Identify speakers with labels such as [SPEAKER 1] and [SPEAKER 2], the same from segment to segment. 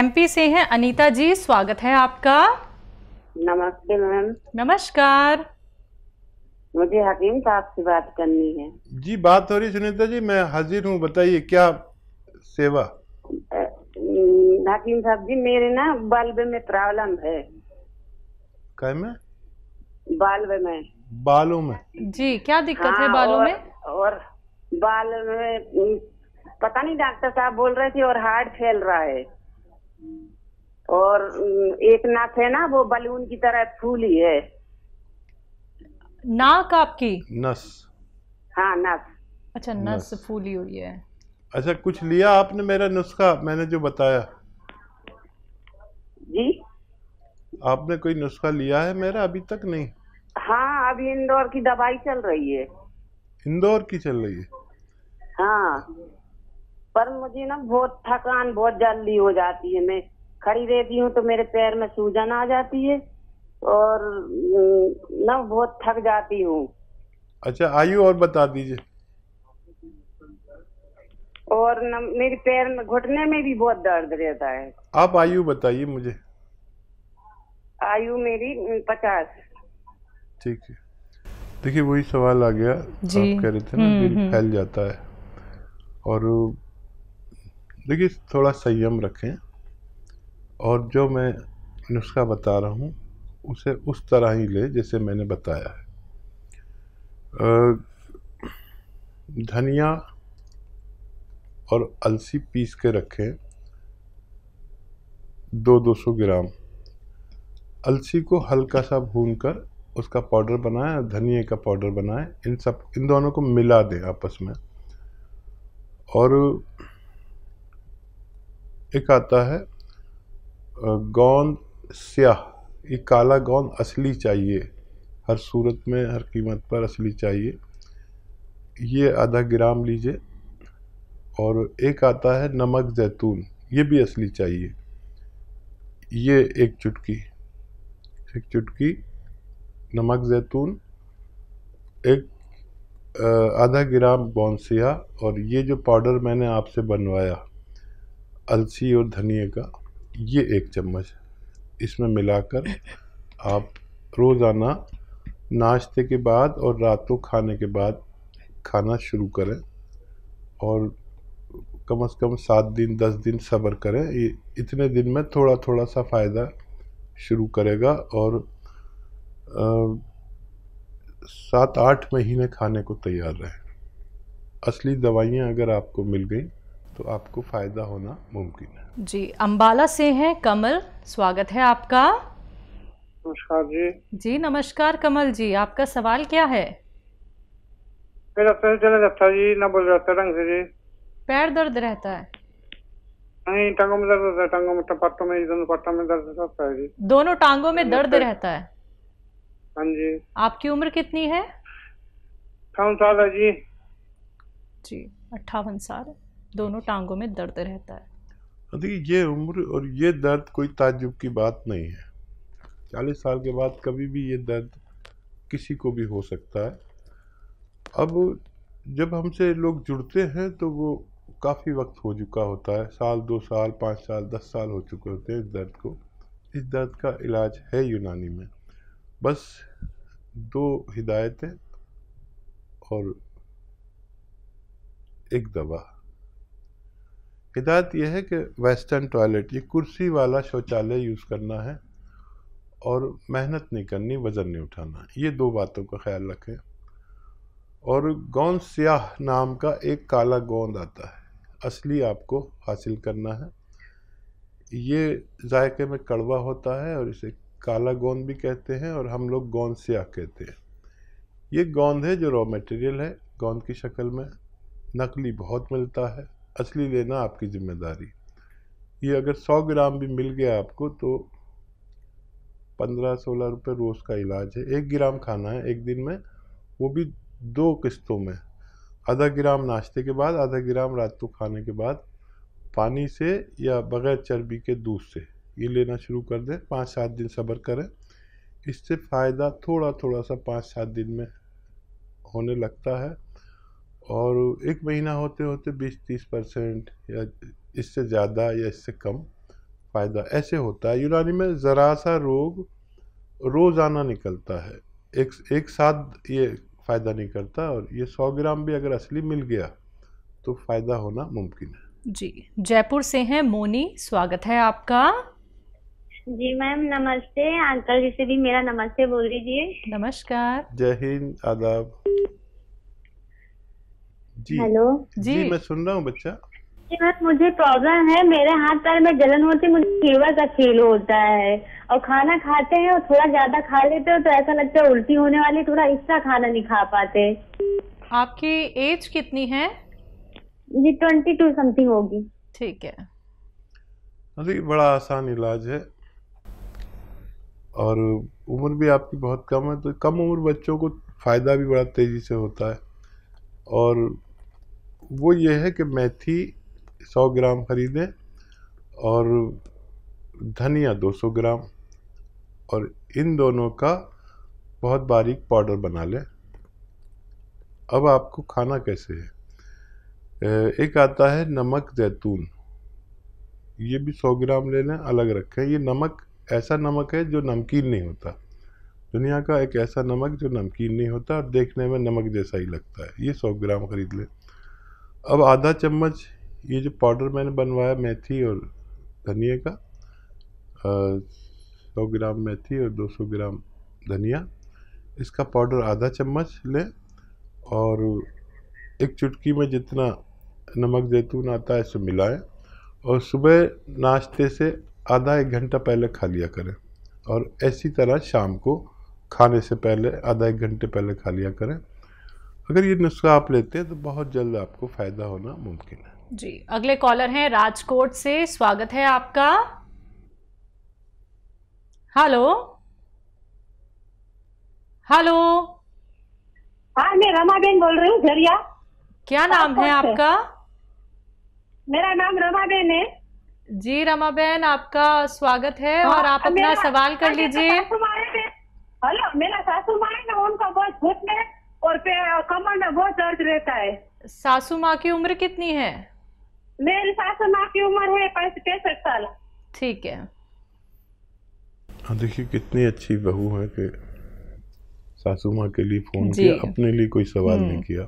[SPEAKER 1] MP से हैं अनीता जी स्वागत है आपका
[SPEAKER 2] नमस्ते मैम नमस्कार मुझे हकीम साहब से बात करनी है
[SPEAKER 3] जी बात हो रही सुनीता जी मैं हाजिर हूँ बताइए क्या सेवा
[SPEAKER 2] हकीम साहब जी मेरे ना बल्ब में प्रॉब्लम है कह में बल्ब में
[SPEAKER 3] बालों में जी क्या दिक्कत हाँ, है बालों और, में
[SPEAKER 1] और
[SPEAKER 2] बाल में पता नहीं डॉक्टर साहब बोल रहे थे और हार्ट फैल रहा है और एक नाक है ना वो बलून की तरह फूली है
[SPEAKER 1] नाक आपकी नस हाँ नस अच्छा नस, नस फूली हुई है
[SPEAKER 3] अच्छा कुछ लिया आपने मेरा नुस्खा मैंने जो बताया जी आपने कोई नुस्खा लिया है मेरा अभी तक नहीं
[SPEAKER 2] हाँ अभी इंदौर की दवाई चल रही है
[SPEAKER 3] इंदौर की चल रही है
[SPEAKER 2] हाँ पर मुझे ना बहुत थकान बहुत जल्दी हो जाती है मैं खड़ी रहती हूँ तो मेरे पैर में सूजन आ जाती है और ना बहुत थक जाती हूँ
[SPEAKER 3] अच्छा आयु और बता दीजिए
[SPEAKER 2] और न, मेरे पैर में घुटने में भी बहुत दर्द रहता है
[SPEAKER 3] आप आयु बताइए मुझे
[SPEAKER 2] आयु मेरी पचास
[SPEAKER 3] ठीक है देखिए वही सवाल आ गया आप कह रहे थे ना हम्म, दिल हम्म। फैल जाता है और देखिए थोड़ा संयम रखें और जो मैं नुस्खा बता रहा हूँ उसे उस तरह ही ले जैसे मैंने बताया है धनिया और अलसी पीस के रखें दो दो सौ ग्राम अलसी को हल्का सा भून कर उसका पाउडर बनाएं और धनिए का पाउडर बनाएं इन सब इन दोनों को मिला दें आपस में और एक आता है गोंद स्याह ये काला गोंद असली चाहिए हर सूरत में हर कीमत पर असली चाहिए ये आधा ग्राम लीजिए और एक आता है नमक जैतून ये भी असली चाहिए ये एक चुटकी एक चुटकी नमक जैतून एक आधा ग्राम बॉन्सिया और ये जो पाउडर मैंने आपसे बनवाया अलसी और धनिया का ये एक चम्मच इसमें मिलाकर आप रोज़ाना नाश्ते के बाद और रात को खाने के बाद खाना शुरू करें और कम से कम सात दिन दस दिन सब्र करें इतने दिन में थोड़ा थोड़ा सा फ़ायदा शुरू करेगा और सात आठ महीने खाने को तैयार रहें असली दवाइयाँ अगर आपको मिल गई तो आपको फ़ायदा होना मुमकिन
[SPEAKER 1] है जी अम्बाला से हैं कमल स्वागत है आपका नमस्कार जी जी नमस्कार कमल जी आपका सवाल क्या है
[SPEAKER 2] मेरा पैर जी ना बोल जाता ढंग से जी
[SPEAKER 1] पैर दर्द रहता है
[SPEAKER 2] नहीं टांगों में दर्द होता है टांगों में तो पट्टों में दोनों पट्टों में दर्द होता है जी
[SPEAKER 1] दोनों टांगों में दर्द रहता है हाँ जी आपकी उम्र कितनी है
[SPEAKER 2] अठावन साल है जी
[SPEAKER 1] जी अट्ठावन साल दोनों टांगों में दर्द रहता है
[SPEAKER 3] हाँ, देखिए ये उम्र और ये दर्द कोई ताजुब की बात नहीं है चालीस साल के बाद कभी भी ये दर्द किसी को भी हो सकता है अब जब हमसे लोग जुड़ते हैं तो वो काफ़ी वक्त हो चुका होता है साल दो साल पाँच साल दस साल हो चुके होते हैं इस दर्द को इस दर्द का इलाज है यूनानी में बस दो हिदायतें और एक दवा हिदायत यह है कि वेस्टर्न टॉयलेट ये कुर्सी वाला शौचालय यूज़ करना है और मेहनत नहीं करनी वज़न नहीं उठाना ये दो बातों का ख्याल रखें और गोंद स्याह नाम का एक काला गोंद आता है असली आपको हासिल करना है ये जायके में कड़वा होता है और इसे काला गोंद भी कहते हैं और हम लोग गोंद स्याह कहते हैं ये गोंद है जो रॉ मटेरियल है गोंद की शक्ल में नकली बहुत मिलता है असली लेना आपकी ज़िम्मेदारी ये अगर सौ ग्राम भी मिल गया आपको तो पंद्रह सोलह रुपये रोज़ का इलाज है एक ग्राम खाना है एक दिन में वो भी दो किस्तों में आधा ग्राम नाश्ते के बाद आधा ग्राम रात को खाने के बाद पानी से या बगैर चर्बी के दूध से ये लेना शुरू कर दें पाँच सात दिन सब्र करें इससे फ़ायदा थोड़ा थोड़ा सा पाँच सात दिन में होने लगता है और एक महीना होते होते बीस तीस परसेंट या इससे ज़्यादा या इससे कम फ़ायदा ऐसे होता है यूनानी में ज़रा सा रोग रोज़ाना निकलता है एक एक साथ ये फ़ायदा नहीं करता और ये सौ ग्राम भी अगर असली मिल गया तो फ़ायदा होना मुमकिन
[SPEAKER 1] है जी जयपुर से हैं मोनी स्वागत है आपका जी मैम नमस्ते अंकल जी से भी मेरा नमस्ते बोल दीजिए
[SPEAKER 2] नमस्कार
[SPEAKER 3] जय हिंद आदाब जी हेलो जी, मैं सुन रहा हूँ बच्चा
[SPEAKER 2] जी मैम मुझे प्रॉब्लम है मेरे हाथ पैर में जलन होती है मुझे फीवर का फील होता है और खाना खाते हैं और थोड़ा ज्यादा खा लेते हो तो ऐसा लगता
[SPEAKER 1] है उल्टी होने वाली थोड़ा
[SPEAKER 2] इतना खाना नहीं खा पाते
[SPEAKER 1] आपकी एज कितनी है जी ट्वेंटी टू समथिंग होगी ठीक है
[SPEAKER 3] अरे बड़ा आसान इलाज है और उम्र भी आपकी बहुत कम है तो कम उम्र बच्चों को फ़ायदा भी बड़ा तेज़ी से होता है और वो ये है कि मेथी 100 ग्राम ख़रीदें और धनिया 200 ग्राम और इन दोनों का बहुत बारीक पाउडर बना लें अब आपको खाना कैसे है एक आता है नमक जैतून ये भी 100 ग्राम ले लें अलग रखें ये नमक ऐसा नमक है जो नमकीन नहीं होता दुनिया का एक ऐसा नमक जो नमकीन नहीं होता और देखने में नमक जैसा ही लगता है ये 100 ग्राम ख़रीद लें अब आधा चम्मच ये जो पाउडर मैंने बनवाया मेथी और धनिया का सौ ग्राम मेथी और 200 ग्राम धनिया इसका पाउडर आधा चम्मच लें और एक चुटकी में जितना नमक जैतून आता है इसे मिलाएं और सुबह नाश्ते से आधा एक घंटा पहले खा लिया करें और इसी तरह शाम को खाने से पहले आधा एक घंटे पहले खा लिया करें अगर ये नुस्खा आप लेते हैं तो बहुत जल्द आपको फ़ायदा होना मुमकिन
[SPEAKER 1] है जी अगले कॉलर हैं राजकोट से स्वागत है आपका हेलो हेलो हाँ मैं रमा बेन बोल रही हूँ झरिया क्या नाम है आपका मेरा नाम रमा बेन है जी रमा बहन आपका स्वागत है हाँ, और आप अपना सवाल कर लीजिए हेलो मेरा सासू माए ना उनका बहुत भूत और कमर में बहुत दर्द रहता है सासू माँ की उम्र कितनी है मेरी सासू माँ की उम्र है पैंसठ साल ठीक है
[SPEAKER 3] हाँ, देखिए कितनी अच्छी बहू है कि सासू माँ के लिए फोन किया अपने लिए कोई सवाल नहीं हम्म। किया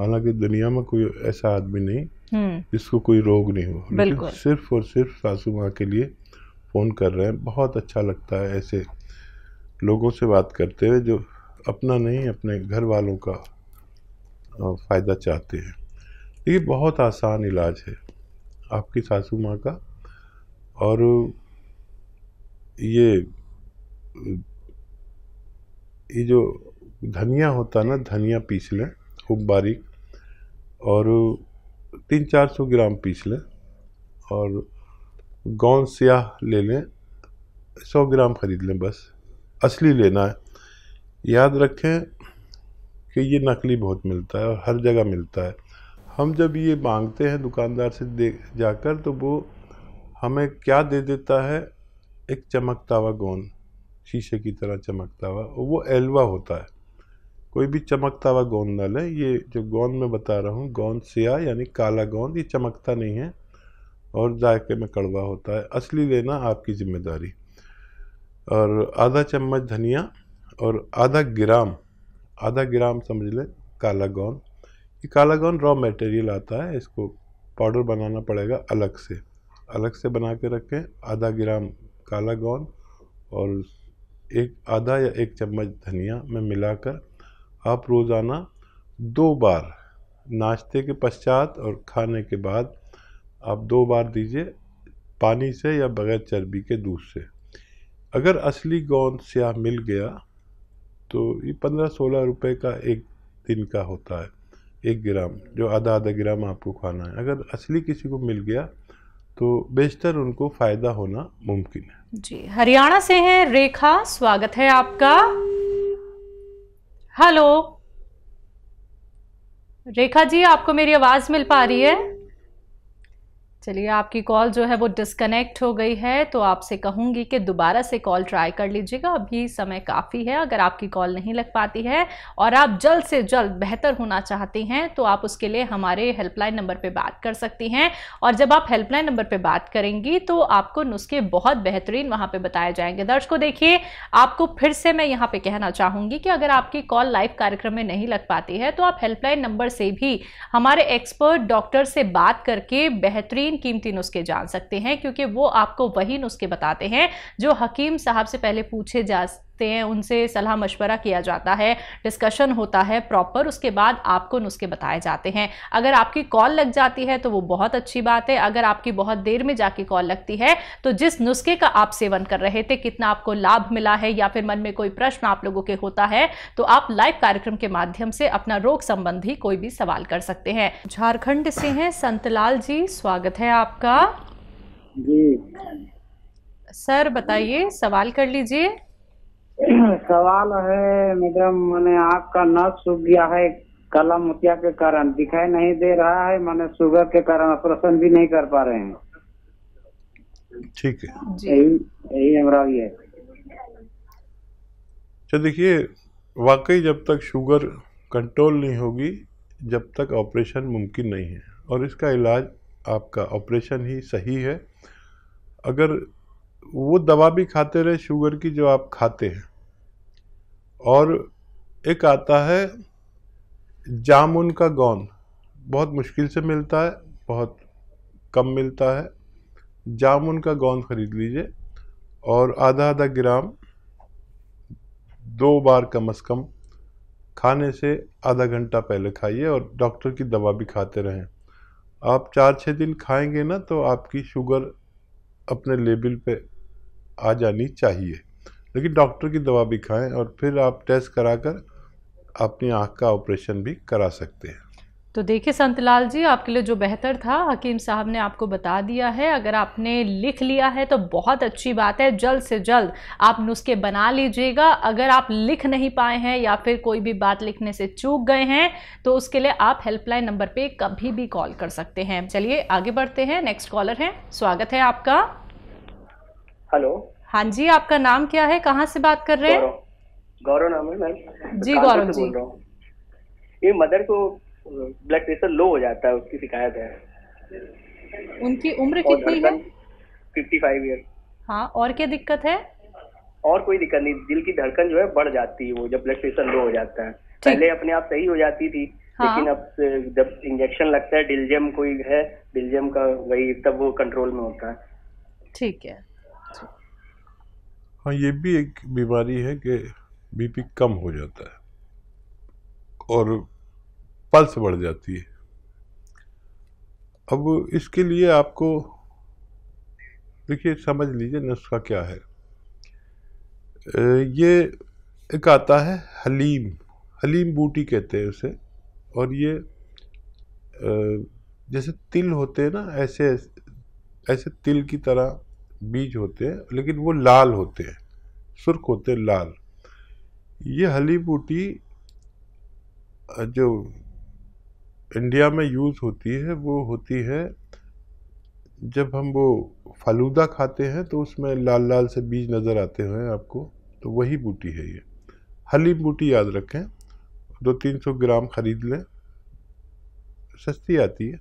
[SPEAKER 3] हालांकि दुनिया में कोई ऐसा आदमी नहीं हम्म। जिसको कोई रोग नहीं हो लेकिन सिर्फ और सिर्फ सासू माँ के लिए फ़ोन कर रहे हैं बहुत अच्छा लगता है ऐसे लोगों से बात करते हुए जो अपना नहीं अपने घर वालों का फ़ायदा चाहते हैं ये बहुत आसान इलाज है आपकी सासू माँ का और ये ये जो धनिया होता ना धनिया पीस लें खूब बारीक और तीन चार सौ ग्राम पीस लें और गौन स्याह ले लें सौ ग्राम ख़रीद लें बस असली लेना है याद रखें कि ये नकली बहुत मिलता है और हर जगह मिलता है हम जब ये मांगते हैं दुकानदार से दे जाकर तो वो हमें क्या दे देता है एक चमकता हुआ गोंद शीशे की तरह चमकता हुआ और वो एलवा होता है कोई भी चमकता हुआ गोंद ना लें ये जो गोंद मैं बता रहा हूँ गोंद सिया यानी काला गोंद ये चमकता नहीं है और जायके में कड़वा होता है असली लेना आपकी ज़िम्मेदारी और आधा चम्मच धनिया और आधा ग्राम आधा ग्राम समझ लें काला गौन ये काला गौन रॉ मटेरियल आता है इसको पाउडर बनाना पड़ेगा अलग से अलग से बना के रखें आधा ग्राम काला गौन और एक आधा या एक चम्मच धनिया में मिलाकर आप रोज़ाना दो बार नाश्ते के पश्चात और खाने के बाद आप दो बार दीजिए पानी से या बगैर चर्बी के दूध से अगर असली गौंद स्याह मिल गया तो ये पंद्रह सोलह रुपये का एक दिन का होता है एक ग्राम जो आधा आधा ग्राम आपको खाना है अगर असली किसी को मिल गया तो बेशतर उनको फ़ायदा होना मुमकिन है जी
[SPEAKER 1] हरियाणा से हैं रेखा स्वागत है आपका हेलो रेखा जी आपको मेरी आवाज़ मिल पा रही है चलिए आपकी कॉल जो है वो डिस्कनेक्ट हो गई है तो आपसे कहूँगी कि दोबारा से कॉल ट्राई कर लीजिएगा अभी समय काफ़ी है अगर आपकी कॉल नहीं लग पाती है और आप जल्द से जल्द बेहतर होना चाहती हैं तो आप उसके लिए हमारे हेल्पलाइन नंबर पे बात कर सकती हैं और जब आप हेल्पलाइन नंबर पे बात करेंगी तो आपको नुस्खे बहुत बेहतरीन वहाँ पर बताए जाएंगे दर्शकों देखिए आपको फिर से मैं यहाँ पर कहना चाहूँगी कि अगर आपकी कॉल लाइव कार्यक्रम में नहीं लग पाती है तो आप हेल्पलाइन नंबर से भी हमारे एक्सपर्ट डॉक्टर से बात करके बेहतरीन बेहतरीन कीमती नुस्खे जान सकते हैं क्योंकि वो आपको वही नुस्खे बताते हैं जो हकीम साहब से पहले पूछे जा सकते हैं उनसे सलाह मशवरा किया जाता है डिस्कशन होता है प्रॉपर उसके बाद आपको नुस्खे बताए जाते हैं अगर आपकी कॉल लग जाती है तो वो बहुत अच्छी बात है अगर आपकी बहुत देर में जाके कॉल लगती है तो जिस नुस्खे का आप सेवन कर रहे थे कितना आपको लाभ मिला है या फिर मन में कोई प्रश्न आप लोगों के होता है तो आप लाइव कार्यक्रम के माध्यम से अपना रोग संबंधी कोई भी सवाल कर सकते हैं झारखंड से हैं संतलाल जी स्वागत है आपका जी सर बताइए सवाल कर लीजिए
[SPEAKER 2] सवाल है मैडम मैंने आपका नस सूख गया है काला मुतिया के कारण दिखाई नहीं दे रहा है मैंने शुगर के कारण ऑपरेशन भी नहीं कर पा रहे हैं
[SPEAKER 3] ठीक है
[SPEAKER 2] यही है
[SPEAKER 3] अच्छा देखिए वाकई जब तक शुगर कंट्रोल नहीं होगी जब तक ऑपरेशन मुमकिन नहीं है और इसका इलाज आपका ऑपरेशन ही सही है अगर वो दवा भी खाते रहे शुगर की जो आप खाते हैं और एक आता है जामुन का गौन बहुत मुश्किल से मिलता है बहुत कम मिलता है जामुन का गौंद ख़रीद लीजिए और आधा आधा ग्राम दो बार कम अज़ कम खाने से आधा घंटा पहले खाइए और डॉक्टर की दवा भी खाते रहें आप चार छः दिन खाएंगे ना तो आपकी शुगर अपने लेवल पे आ जानी चाहिए लेकिन डॉक्टर की दवा भी खाएं और फिर आप टेस्ट कराकर अपनी आँख का ऑपरेशन भी करा सकते हैं
[SPEAKER 1] तो देखिए संतलाल जी आपके लिए जो बेहतर था हकीम साहब ने आपको बता दिया है अगर आपने लिख लिया है तो बहुत अच्छी बात है जल्द से जल्द आप नुस्खे बना लीजिएगा अगर आप लिख नहीं पाए हैं या फिर कोई भी बात लिखने से चूक गए हैं तो उसके लिए आप हेल्पलाइन नंबर पे कभी भी कॉल कर सकते हैं चलिए आगे बढ़ते हैं नेक्स्ट कॉलर है स्वागत है आपका हेलो हाँ जी आपका नाम क्या है कहाँ से बात कर रहे हैं गौरव नाम है
[SPEAKER 2] मैम जी गौरव जी ये मदर को ब्लड प्रेशर लो हो जाता है उसकी शिकायत है उनकी
[SPEAKER 1] उम्र कितनी है
[SPEAKER 2] फिफ्टी फाइव ईयर
[SPEAKER 1] हाँ और क्या दिक्कत है
[SPEAKER 2] और कोई दिक्कत नहीं दिल की धड़कन जो है बढ़ जाती है वो जब ब्लड प्रेशर लो हो जाता है पहले अपने आप सही हो जाती थी हाँ। लेकिन अब जब इंजेक्शन लगता है डिलजियम कोई है डिलजेम का वही तब वो कंट्रोल में होता है
[SPEAKER 1] ठीक है
[SPEAKER 3] हाँ ये भी एक बीमारी है कि बीपी कम हो जाता है और पल्स बढ़ जाती है अब इसके लिए आपको देखिए समझ लीजिए नुस्खा क्या है ये एक आता है हलीम हलीम बूटी कहते हैं उसे और ये जैसे तिल होते हैं ना ऐसे ऐसे तिल की तरह बीज होते हैं लेकिन वो लाल होते हैं सुर्ख होते हैं लाल ये हली बूटी जो इंडिया में यूज़ होती है वो होती है जब हम वो फलूदा खाते हैं तो उसमें लाल लाल से बीज नज़र आते हैं आपको तो वही बूटी है ये हली बूटी याद रखें दो तीन सौ ग्राम ख़रीद लें सस्ती आती है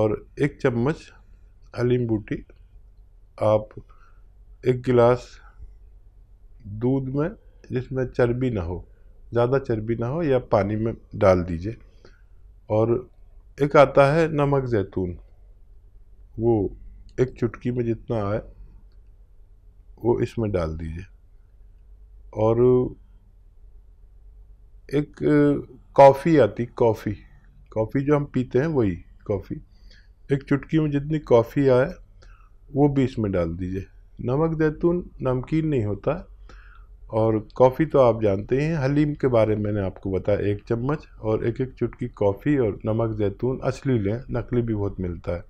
[SPEAKER 3] और एक चम्मच हलीम बूटी आप एक गिलास दूध में जिसमें चर्बी ना हो ज़्यादा चर्बी ना हो या पानी में डाल दीजिए और एक आता है नमक जैतून वो एक चुटकी में जितना आए वो इसमें डाल दीजिए और एक कॉफ़ी आती कॉफ़ी कॉफ़ी जो हम पीते हैं वही कॉफ़ी एक चुटकी में जितनी कॉफ़ी आए वो भी इसमें डाल दीजिए नमक जैतून नमकीन नहीं होता और कॉफ़ी तो आप जानते हैं हलीम के बारे में मैंने आपको बताया एक चम्मच और एक एक चुटकी कॉफ़ी और नमक जैतून असली लें नकली भी बहुत मिलता है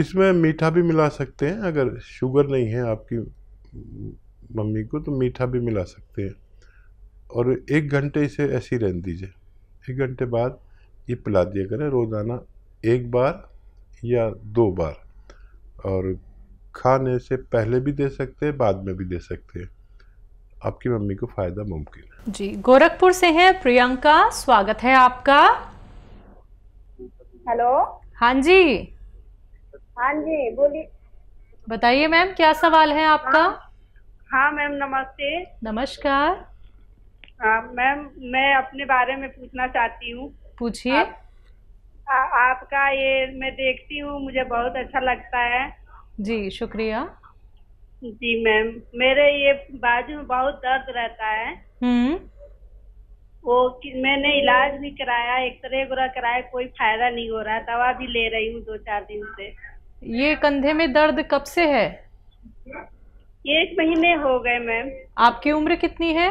[SPEAKER 3] इसमें मीठा भी मिला सकते हैं अगर शुगर नहीं है आपकी मम्मी को तो मीठा भी मिला सकते हैं और एक घंटे इसे ऐसे ही दीजिए एक घंटे बाद ये पिला दिया करें रोज़ाना एक बार या दो बार और खाने से पहले भी दे सकते हैं बाद में भी दे सकते हैं आपकी मम्मी को फायदा मुमकिन
[SPEAKER 1] है जी गोरखपुर से हैं प्रियंका स्वागत है आपका हेलो हाँ जी
[SPEAKER 2] हाँ जी बोलिए
[SPEAKER 1] बताइए मैम क्या सवाल है आपका हाँ,
[SPEAKER 2] हाँ मैम नमस्ते
[SPEAKER 1] नमस्कार
[SPEAKER 2] हाँ मैम मैं अपने बारे में पूछना चाहती हूँ पूछिए आ, आपका ये मैं देखती हूँ मुझे बहुत अच्छा लगता है
[SPEAKER 1] जी शुक्रिया जी मैम मेरे
[SPEAKER 2] ये बाजू में बहुत दर्द रहता है हम्म। वो मैंने इलाज भी कराया एक्सरे वगैरह कराया कोई फायदा नहीं हो रहा दवा भी ले रही हूँ दो चार दिन से
[SPEAKER 1] ये कंधे में दर्द कब से है
[SPEAKER 2] एक महीने हो गए मैम
[SPEAKER 1] आपकी उम्र कितनी है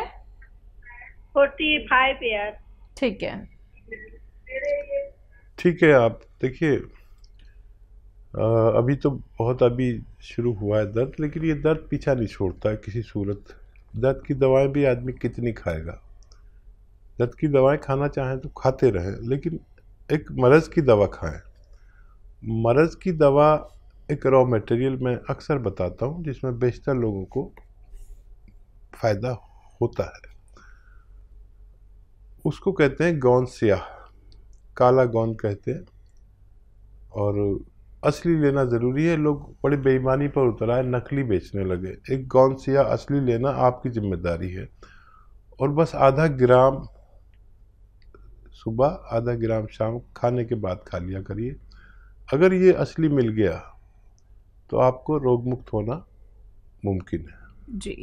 [SPEAKER 2] फोर्टी फाइव ईयर
[SPEAKER 1] ठीक है
[SPEAKER 3] ठीक है आप देखिए अभी तो बहुत अभी शुरू हुआ है दर्द लेकिन ये दर्द पीछा नहीं छोड़ता है किसी सूरत दर्द की दवाएं भी आदमी कितनी खाएगा दर्द की दवाएं खाना चाहें तो खाते रहें लेकिन एक मरज़ की दवा खाएं मरज़ की दवा एक रॉ मटेरियल मैं अक्सर बताता हूँ जिसमें बेशतर लोगों को फ़ायदा होता है उसको कहते हैं गौन स्याह काला गोंद कहते हैं और असली लेना ज़रूरी है लोग बड़े बेईमानी पर उतर आए नकली बेचने लगे एक गोंद सिया असली लेना आपकी जिम्मेदारी है और बस आधा ग्राम सुबह आधा ग्राम शाम खाने के बाद खा लिया करिए अगर ये असली मिल गया तो आपको रोग मुक्त होना मुमकिन
[SPEAKER 1] है जी